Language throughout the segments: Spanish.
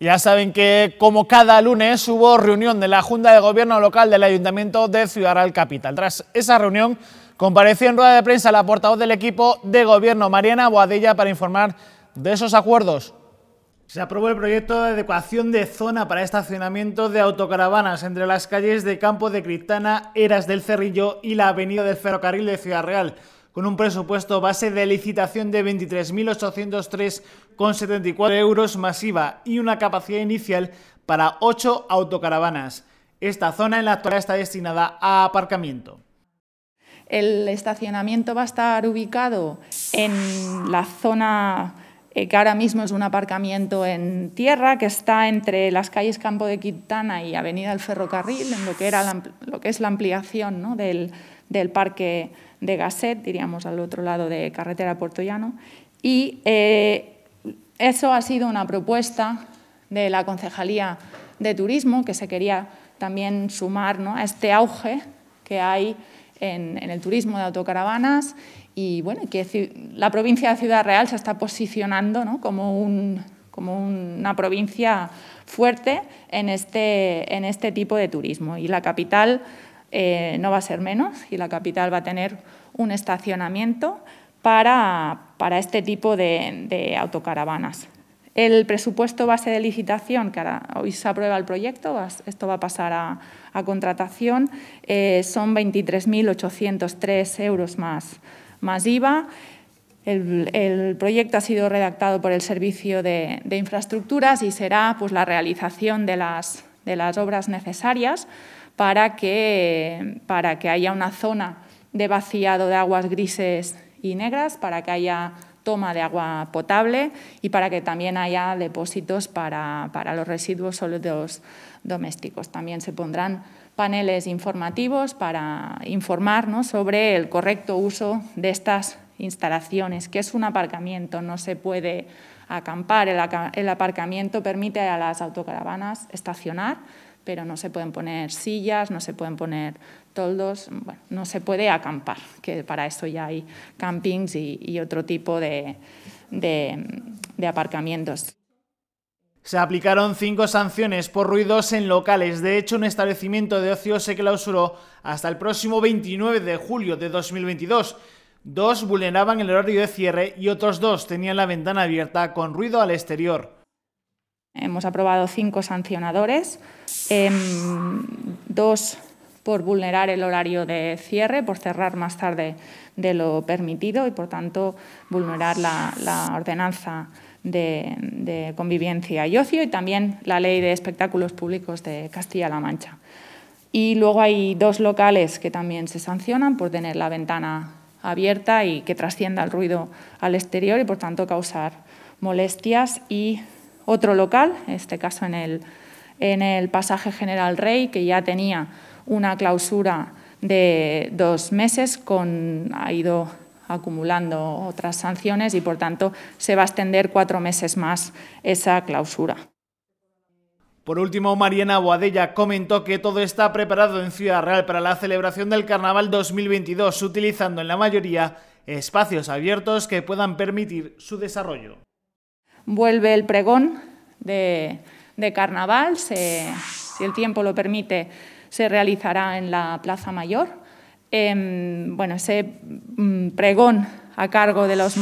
Ya saben que, como cada lunes, hubo reunión de la Junta de Gobierno Local del Ayuntamiento de Ciudad Real Capital. Tras esa reunión, compareció en rueda de prensa la portavoz del equipo de Gobierno, Mariana Boadella, para informar de esos acuerdos. Se aprobó el proyecto de adecuación de zona para estacionamiento de autocaravanas entre las calles de Campo de Criptana, Eras del Cerrillo y la Avenida del Ferrocarril de Ciudad Real con un presupuesto base de licitación de 23.803,74 euros masiva y una capacidad inicial para 8 autocaravanas. Esta zona en la actualidad está destinada a aparcamiento. El estacionamiento va a estar ubicado en la zona eh, que ahora mismo es un aparcamiento en tierra, que está entre las calles Campo de Quintana y Avenida del Ferrocarril, en lo que, era lo que es la ampliación ¿no? del, del parque de Gasset, diríamos al otro lado de carretera Portollano. Y eh, eso ha sido una propuesta de la Concejalía de Turismo que se quería también sumar a este auge que hay en, el turismo de autocaravanas y bueno, que la provincia de Ciudad Real se está posicionando como, una provincia fuerte este, en este tipo de turismo. Y la capital eh, no va a ser menos y la capital va a tener un estacionamiento para, este tipo de, autocaravanas. El presupuesto base de licitación, que hoy se aprueba el proyecto, esto va a pasar a, contratación, eh, son 23.803 euros más, más IVA. El, proyecto ha sido redactado por el Servicio de, Infraestructuras y será pues, la realización de las, de las obras necesarias para que, haya una zona de vaciado de aguas grises y negras, para que haya toma de agua potable y para que también haya depósitos para, los residuos sólidos domésticos. También se pondrán paneles informativos para informarnos sobre el correcto uso de estas instalaciones, que es un aparcamiento, no se puede acampar. el aparcamiento permite a las autocaravanas estacionar pero no se pueden poner sillas, no se pueden poner toldos, no se puede acampar, que para eso ya hay campings y, otro tipo de, de aparcamientos. Se aplicaron cinco sanciones por ruidos en locales. De hecho, un establecimiento de ocio se clausuró hasta el próximo 29 de julio de 2022. Dos vulneraban el horario de cierre y otros dos tenían la ventana abierta con ruido al exterior. Hemos aprobado cinco sancionadores, em, dos por vulnerar el horario de cierre, por cerrar más tarde de lo permitido y, por tanto, vulnerar la, ordenanza de, de, convivencia y ocio y también la ley de espectáculos públicos de Castilla-La Mancha. Y luego hay dos locales que también se sancionan por tener la ventana abierta y que trascienda el ruido al exterior y, por tanto, causar molestias y otro local, en este caso en el, en el pasaje General Rey, que ya tenía una clausura de dos meses, con, ha ido acumulando otras sanciones y, por tanto, se va a extender cuatro meses más esa clausura. Por último, Mariana Boadella comentó que todo está preparado en Ciudad Real para la celebración del Carnaval 2022, utilizando en la mayoría espacios abiertos que puedan permitir su desarrollo vuelve el pregón de, carnaval, si el tiempo lo permite, se realizará en la Plaza Mayor. Em, bueno, ese mm, pregón a cargo de los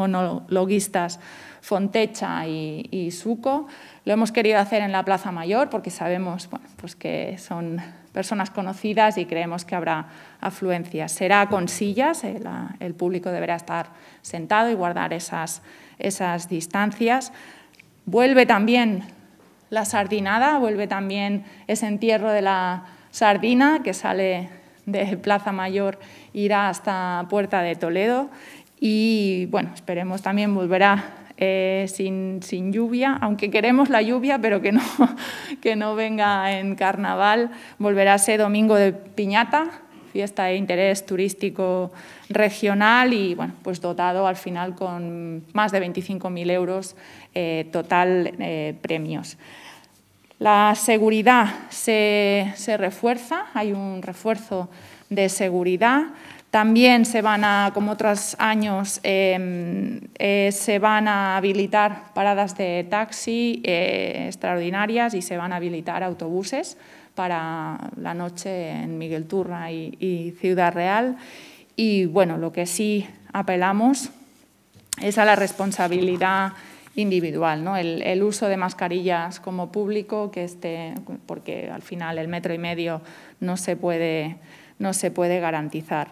monologuistas Fontecha y, Suco. Lo hemos querido hacer en la Plaza Mayor porque sabemos pues que son personas conocidas y creemos que habrá afluencia. Será con sillas, el, eh, el público deberá estar sentado y guardar esas, esas distancias. Vuelve también la sardinada, vuelve también ese entierro de la sardina que sale de Plaza Mayor irá hasta Puerta de Toledo y bueno, esperemos también volverá eh, sin, lluvia, aunque queremos la lluvia, pero que no, que no venga en carnaval. Volverá ese domingo de piñata, fiesta de interés turístico regional y bueno, pues dotado al final con más de 25.000 euros eh, total eh, premios. La seguridad se, refuerza, hay un refuerzo de seguridad. También se van a, como otros años, em, eh, se van a habilitar paradas de taxi eh, extraordinarias y se van a habilitar autobuses para la noche en Miguel Turra y, Ciudad Real. Y bueno, lo que sí apelamos es a la responsabilidad individual, ¿no? el, uso de mascarillas como público, que esté, porque al final el metro y medio no se puede, no se puede garantizar.